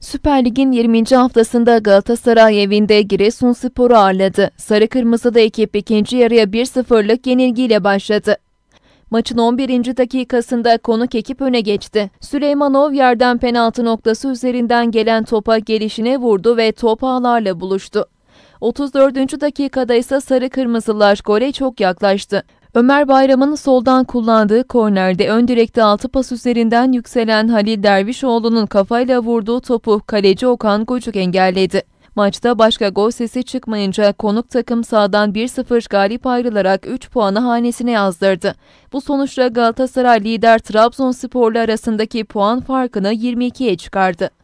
Süper Lig'in 20. haftasında Galatasaray evinde Giresunspor'u ağırladı. Sarı Kırmızı'da ekip ikinci yarıya 1-0'lık yenilgiyle başladı. Maçın 11. dakikasında konuk ekip öne geçti. Süleymanov yerden penaltı noktası üzerinden gelen topa gelişine vurdu ve top ağlarla buluştu. 34. dakikada ise sarı kırmızılar gole çok yaklaştı. Ömer Bayram'ın soldan kullandığı kornerde ön direkte altı pas üzerinden yükselen Halil Dervişoğlu'nun kafayla vurduğu topu kaleci Okan Gocuk engelledi. Maçta başka gol sesi çıkmayınca konuk takım sağdan 1-0 galip ayrılarak 3 puanı hanesine yazdırdı. Bu sonuçla Galatasaray lider Trabzonsporlu arasındaki puan farkını 22'ye çıkardı.